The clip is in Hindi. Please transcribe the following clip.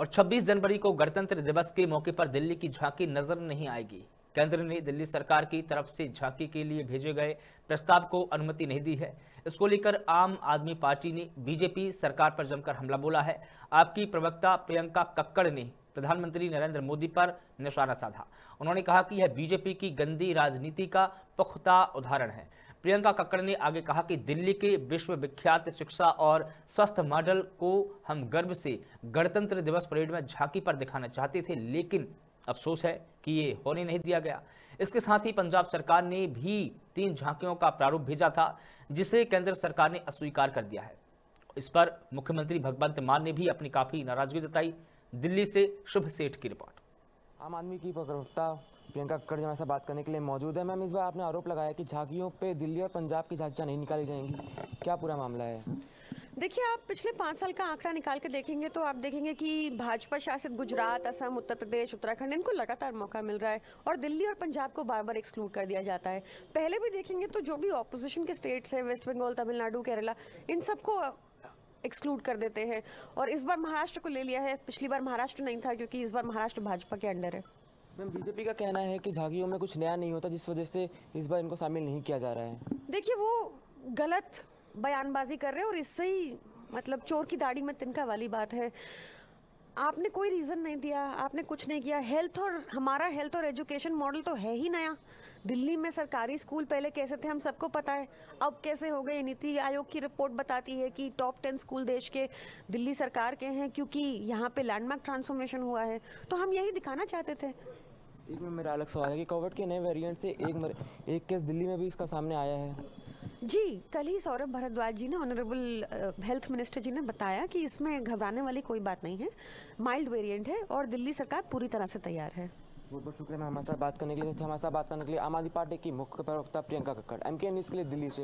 और 26 जनवरी को गणतंत्र दिवस के मौके पर दिल्ली की झांकी नजर नहीं आएगी केंद्र ने दिल्ली सरकार की तरफ से झांकी के लिए भेजे गए प्रस्ताव को अनुमति नहीं दी है इसको लेकर आम आदमी पार्टी ने बीजेपी सरकार पर जमकर हमला बोला है आपकी प्रवक्ता प्रियंका कक्कड़ ने प्रधानमंत्री नरेंद्र मोदी पर निशाना साधा उन्होंने कहा कि यह बीजेपी की गंदी राजनीति का पुख्ता उदाहरण है प्रियंका कक्कड़ ने आगे कहा कि दिल्ली के विश्वविख्यात शिक्षा और स्वास्थ्य मॉडल को हम गर्व से गणतंत्र दिवस परेड में झांकी पर दिखाना चाहते थे लेकिन अफसोस है कि ये होने नहीं दिया गया इसके साथ ही पंजाब सरकार ने भी तीन झांकियों का प्रारूप भेजा था जिसे केंद्र सरकार ने अस्वीकार कर दिया है इस पर मुख्यमंत्री भगवंत मान ने भी अपनी काफी नाराजगी जताई दिल्ली से शुभ सेठ की रिपोर्ट आम आदमी की प्रवक्ता प्रियंका कक्कड़ जी से बात करने के लिए मौजूद है मैम इस बार आपने आरोप लगाया कि झांकियों पे दिल्ली और पंजाब की झांकियाँ नहीं निकाली जाएंगी क्या पूरा मामला है देखिए आप पिछले पाँच साल का आंकड़ा निकाल के देखेंगे तो आप देखेंगे कि भाजपा शासित गुजरात असम उत्तर प्रदेश उत्तराखंड इनको लगातार मौका मिल रहा है और दिल्ली और पंजाब को बार बार एक्सक्लूड कर दिया जाता है पहले भी देखेंगे तो जो भी ऑपोजिशन के स्टेट्स हैं वेस्ट बंगाल तमिलनाडु केरला इन सबको एक्सक्लूड कर देते हैं और इस बार महाराष्ट्र को ले लिया है पिछली बार महाराष्ट्र नहीं था क्योंकि इस बार महाराष्ट्र भाजपा के अंडर है मैम बीजेपी का कहना है कि झागियों में कुछ नया नहीं होता जिस वजह से इस बार इनको शामिल नहीं किया जा रहा है देखिए वो गलत बयानबाजी कर रहे हैं और इससे ही मतलब चोर की दाढ़ी में तिनका वाली बात है आपने कोई रीज़न नहीं दिया आपने कुछ नहीं किया हेल्थ और हमारा हेल्थ और एजुकेशन मॉडल तो है ही नया दिल्ली में सरकारी स्कूल पहले कैसे थे हम सबको पता है अब कैसे हो गए नीति आयोग की रिपोर्ट बताती है कि टॉप टेन स्कूल देश के दिल्ली सरकार के हैं क्योंकि यहाँ पे लैंडमार्क ट्रांसफॉर्मेशन हुआ है तो हम यही दिखाना चाहते थे एक में मेरा अलग सवाल है कि कोविड के नए वेरिएंट से एक मर, एक केस दिल्ली में भी इसका सामने आया है जी कल ही सौरभ भारद्वाज जी ने ऑनरेबल हेल्थ मिनिस्टर जी ने बताया कि इसमें घबराने वाली कोई बात नहीं है माइल्ड वेरिएंट है और दिल्ली सरकार पूरी तरह से तैयार है बहुत बहुत शुक्रिया मैं हमारे साथ बात करने के लिए तो हमारे साथ बात करने के लिए आम आदमी पार्टी की मुख्य प्रवक्ता Priyanka Kakkar M K news के लिए दिल्ली से